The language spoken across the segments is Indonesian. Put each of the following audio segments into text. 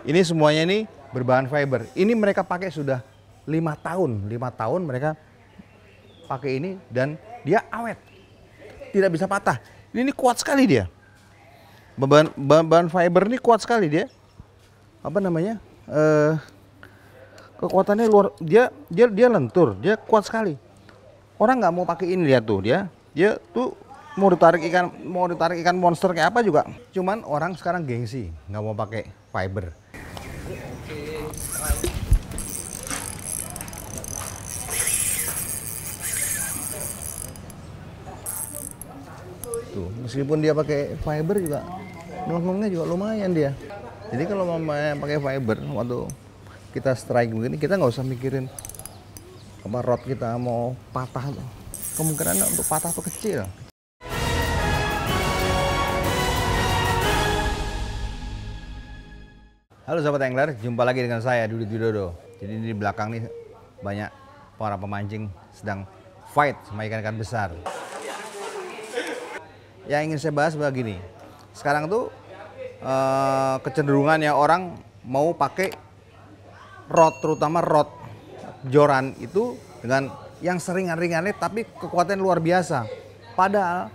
Ini semuanya ini berbahan fiber. Ini mereka pakai sudah lima tahun, lima tahun mereka pakai ini dan dia awet, tidak bisa patah. Ini, ini kuat sekali dia. Bahan, bahan fiber ini kuat sekali dia. Apa namanya? Uh, kekuatannya luar dia dia dia lentur, dia kuat sekali. Orang nggak mau pakai ini lihat tuh dia. Dia tuh mau ditarik ikan mau ditarik ikan monster kayak apa juga cuman orang sekarang gengsi nggak mau pakai fiber meskipun dia pakai fiber juga melengkungnya juga lumayan dia jadi kalau mau pakai fiber waktu kita strike begini kita nggak usah mikirin apa rod kita mau patah kemungkinan untuk patah tuh kecil Halo sahabat angler, jumpa lagi dengan saya Dudi Widodo. Jadi di belakang nih banyak para pemancing sedang fight sama ikan-ikan besar yang ingin saya bahas begini. Sekarang tuh eh, ya orang mau pakai rod terutama rod joran itu dengan yang seringan-ringannya tapi kekuatan luar biasa. Padahal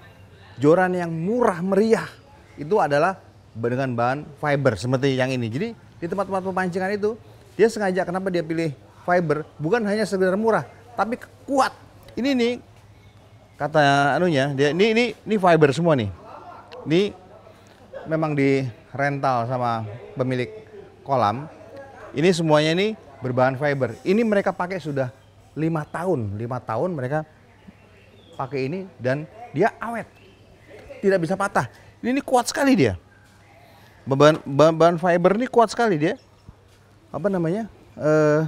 joran yang murah meriah itu adalah dengan bahan fiber seperti yang ini. Jadi di tempat-tempat pemancingan itu dia sengaja kenapa dia pilih fiber bukan hanya sekedar murah tapi kuat. Ini nih kata anunya dia ini ini ini fiber semua nih ini memang di rental sama pemilik kolam ini semuanya ini berbahan fiber ini mereka pakai sudah lima tahun lima tahun mereka pakai ini dan dia awet tidak bisa patah ini, ini kuat sekali dia bahan, bahan fiber ini kuat sekali dia apa namanya eh,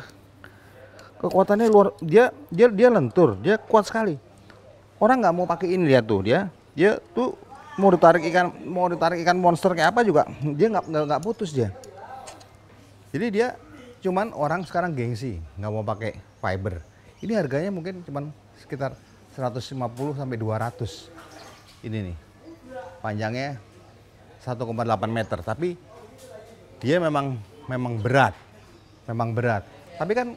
kekuatannya luar dia dia dia lentur dia kuat sekali orang nggak mau pakai ini lihat tuh dia dia tuh mau ditarik ikan mau ditarik ikan monster kayak apa juga dia nggak nggak putus dia jadi dia cuman orang sekarang gengsi nggak mau pakai fiber ini harganya mungkin cuman sekitar 150 sampai 200 ini nih panjangnya 1,8 meter tapi dia memang memang berat memang berat tapi kan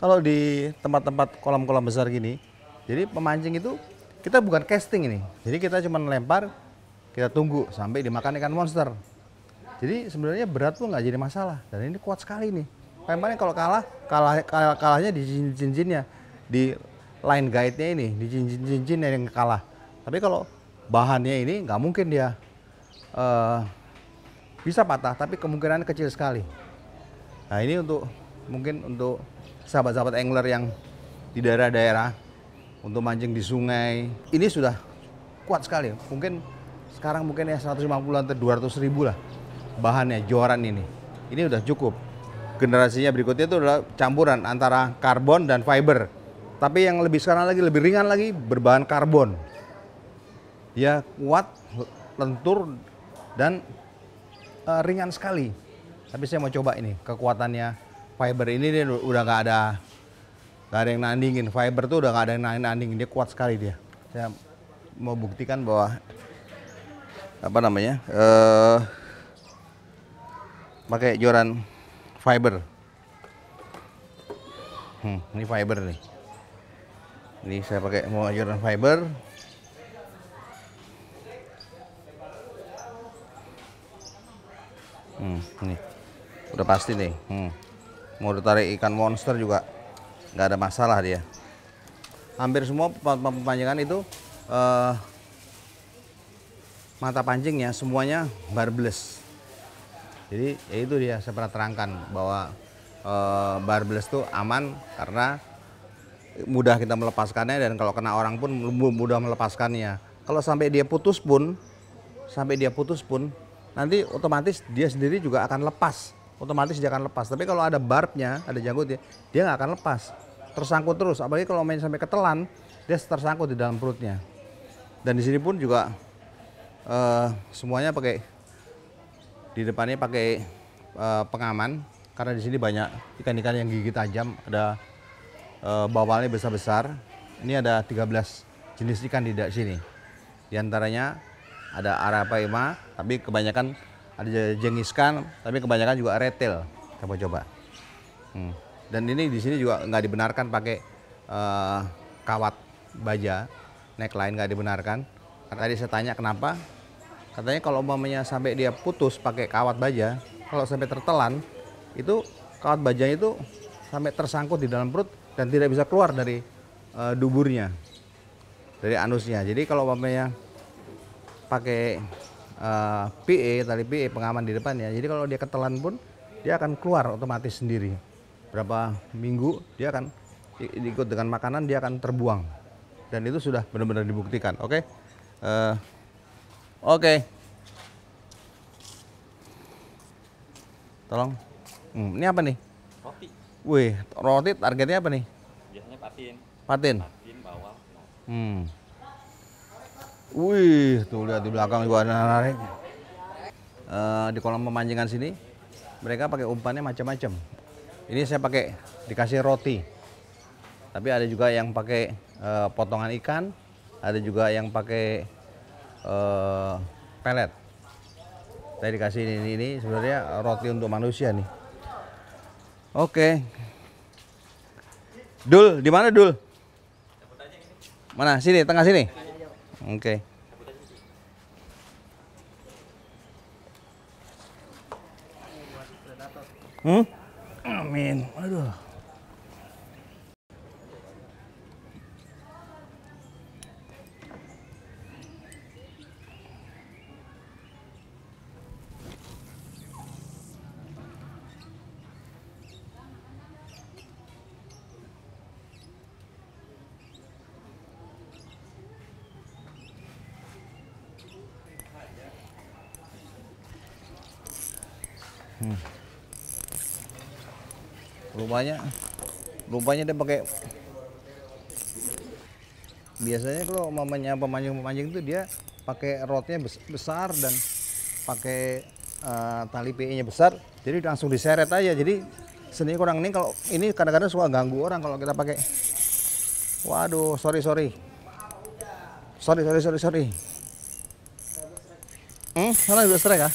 kalau di tempat-tempat kolam-kolam besar gini jadi pemancing itu kita bukan casting ini. Jadi kita cuma lempar, kita tunggu sampai dimakan ikan monster. Jadi sebenarnya berat pun nggak jadi masalah. Dan ini kuat sekali nih. Lemparnya kalau kalah, kalah, kalah kalahnya di cincin-cincinnya, di line guide-nya ini, di cincin cincinnya yang kalah. Tapi kalau bahannya ini nggak mungkin dia uh, bisa patah, tapi kemungkinan kecil sekali. Nah ini untuk mungkin untuk sahabat-sahabat angler yang di daerah-daerah untuk mancing di sungai. Ini sudah kuat sekali. Mungkin sekarang mungkin ya 150 atau 200 ribu lah bahannya joran ini. Ini sudah cukup. Generasinya berikutnya itu adalah campuran antara karbon dan fiber. Tapi yang lebih sekarang lagi lebih ringan lagi berbahan karbon. Ya kuat, lentur dan uh, ringan sekali. Tapi saya mau coba ini kekuatannya fiber ini ini udah nggak ada Gak ada yang nandingin. Fiber tuh udah gak ada yang nandingin. Dia kuat sekali dia. Saya mau buktikan bahwa apa namanya? Eh pakai joran fiber. Hmm, ini fiber nih. Ini saya pakai mau joran fiber. Hmm, ini udah pasti nih. Hmm. Mau ditarik ikan monster juga nggak ada masalah dia. Hampir semua pemanjangan itu uh, mata pancingnya semuanya barbless. Jadi ya itu dia saya pernah terangkan bahwa uh, barbless itu aman karena mudah kita melepaskannya dan kalau kena orang pun mudah melepaskannya. Kalau sampai dia putus pun, sampai dia putus pun, nanti otomatis dia sendiri juga akan lepas otomatis dia akan lepas. Tapi kalau ada barbnya, ada janggut ya, dia nggak akan lepas. Tersangkut terus, apalagi kalau main sampai ketelan, dia tersangkut di dalam perutnya. Dan di sini pun juga uh, semuanya pakai di depannya pakai uh, pengaman karena di sini banyak ikan-ikan yang gigit tajam, ada uh, bawalnya besar-besar. Ini ada 13 jenis ikan di sini. Di antaranya ada arapaima, tapi kebanyakan ada jengiskan tapi kebanyakan juga retail. Coba coba. Hmm. Dan ini di sini juga nggak dibenarkan pakai uh, kawat baja, neckline nggak dibenarkan. karena Tadi saya tanya kenapa? Katanya kalau umpamanya sampai dia putus pakai kawat baja, kalau sampai tertelan itu kawat baja itu sampai tersangkut di dalam perut dan tidak bisa keluar dari uh, duburnya, dari anusnya. Jadi kalau umpamanya pakai uh, eh, PE tali PE pengaman di depan ya. jadi kalau dia ketelan pun dia akan keluar otomatis sendiri berapa minggu dia akan ikut dengan makanan dia akan terbuang dan itu sudah benar-benar dibuktikan oke okay? uh, eh, oke okay. tolong hmm, ini apa nih roti wih roti targetnya apa nih biasanya patin patin patin bawal hmm Wih, tuh lihat di belakang juga ada narik. Uh, di kolam pemancingan sini, mereka pakai umpannya macam-macam. Ini saya pakai dikasih roti. Tapi ada juga yang pakai uh, potongan ikan, ada juga yang pakai uh, pelet. Saya dikasih ini, ini, ini sebenarnya roti untuk manusia nih. Oke. Okay. Dul, di mana Dul? Mana? Sini, tengah sini. Oke. Okay. Hmm? Amin. Aduh. Hmm. Rupanya rupanya dia pakai biasanya kalau mamanya pemancing pemancing itu dia pakai rodnya besar dan pakai uh, tali PE nya besar jadi langsung diseret aja jadi seni kurang ini kalau ini kadang-kadang suka ganggu orang kalau kita pakai waduh sorry sorry sorry sorry sorry sorry hmm salah juga strike ah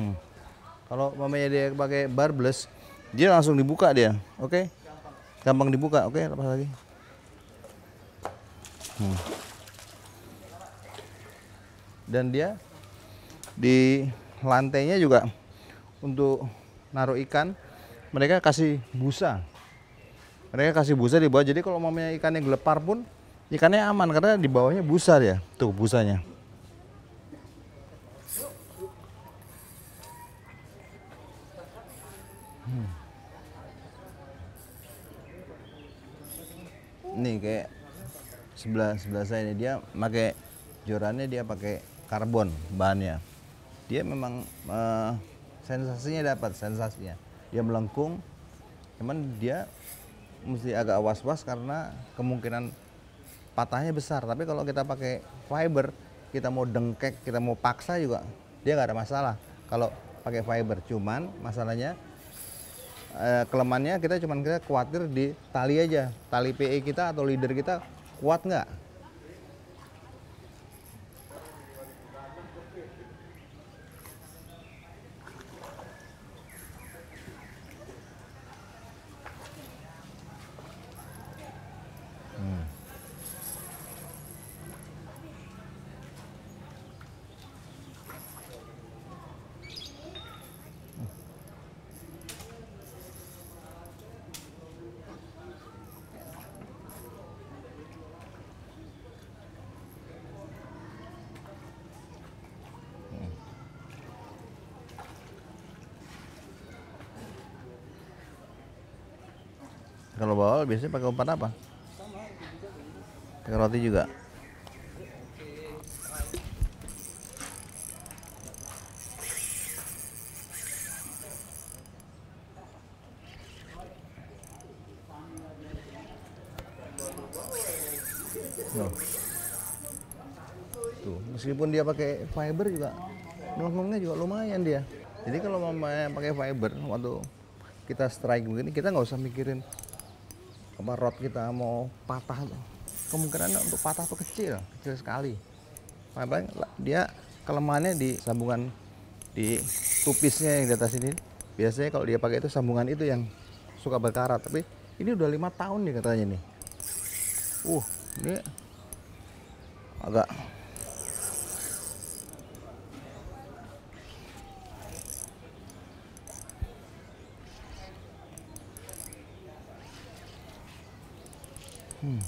Hmm. Kalau mamanya dia pakai barbless, dia langsung dibuka dia, oke? Okay? Gampang. dibuka, oke? Okay? Lepas lagi. Hmm. Dan dia di lantainya juga untuk naruh ikan, mereka kasih busa. Mereka kasih busa di bawah. Jadi kalau mamanya ikannya gelepar pun ikannya aman karena di bawahnya busa ya. Tuh busanya. Hmm. kayak sebelah sebelah saya ini dia pakai jorannya dia pakai karbon bahannya. Dia memang uh, sensasinya dapat sensasinya. Dia melengkung, cuman dia mesti agak was-was karena kemungkinan patahnya besar. Tapi kalau kita pakai fiber, kita mau dengkek, kita mau paksa juga, dia nggak ada masalah. Kalau pakai fiber, cuman masalahnya eh, kelemahannya kita cuma kita khawatir di tali aja tali PE kita atau leader kita kuat nggak kalau bawa biasanya pakai umpan apa? Pakai roti juga. Tuh, meskipun dia pakai fiber juga, melengkungnya juga lumayan dia. Jadi kalau mau pakai fiber waktu kita strike begini, kita nggak usah mikirin apa rod kita mau patah kemungkinan untuk patah tuh kecil kecil sekali paling dia kelemahannya di sambungan di tupisnya yang di atas ini biasanya kalau dia pakai itu sambungan itu yang suka berkarat tapi ini udah lima tahun nih katanya nih uh ini agak Hmm. Hmm.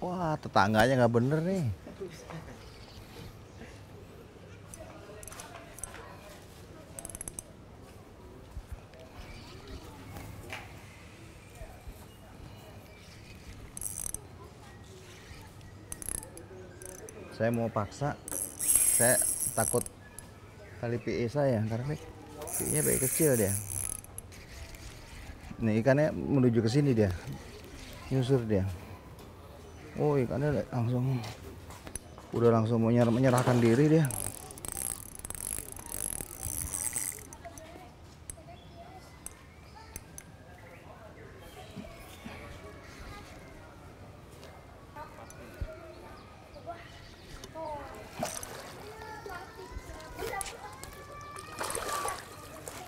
Wah, tetangganya nggak bener nih. saya mau paksa saya takut kali PE saya karena PE nya baik e kecil dia ini ikannya menuju ke sini dia nyusur dia oh ikannya langsung udah langsung menyerahkan diri dia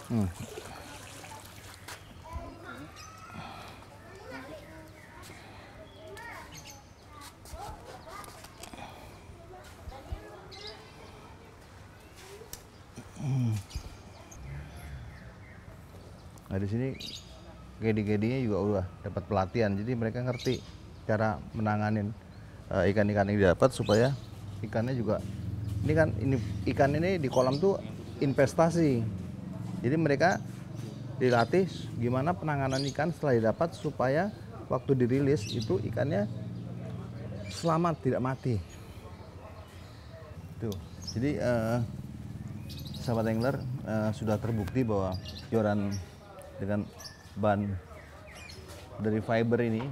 Hmm. Nah di sini gedi-gedinya juga udah dapat pelatihan, jadi mereka ngerti cara menanganin eh, ikan-ikan uh, yang didapat supaya ikannya juga ini kan ini ikan ini di kolam tuh investasi jadi mereka dilatih gimana penanganan ikan setelah didapat supaya waktu dirilis itu ikannya selamat tidak mati. Tuh. Jadi eh, sahabat angler eh, sudah terbukti bahwa joran dengan ban dari fiber ini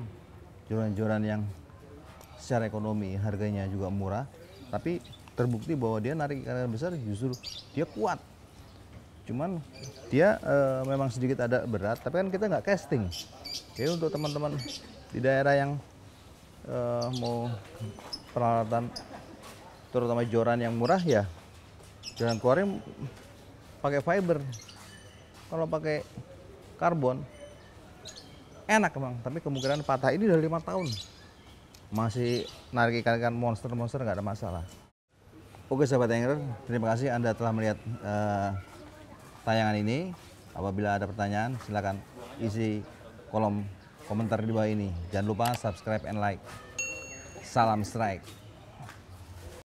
joran-joran yang secara ekonomi harganya juga murah tapi terbukti bahwa dia narik ikan besar justru dia kuat cuman dia uh, memang sedikit ada berat tapi kan kita nggak casting jadi untuk teman-teman di daerah yang uh, mau peralatan terutama joran yang murah ya joran kuari pakai fiber kalau pakai karbon enak emang tapi kemungkinan patah ini udah lima tahun masih narik ikan-ikan monster-monster nggak ada masalah oke sahabat angler terima kasih anda telah melihat uh, tayangan ini. Apabila ada pertanyaan, silakan isi kolom komentar di bawah ini. Jangan lupa subscribe and like. Salam strike.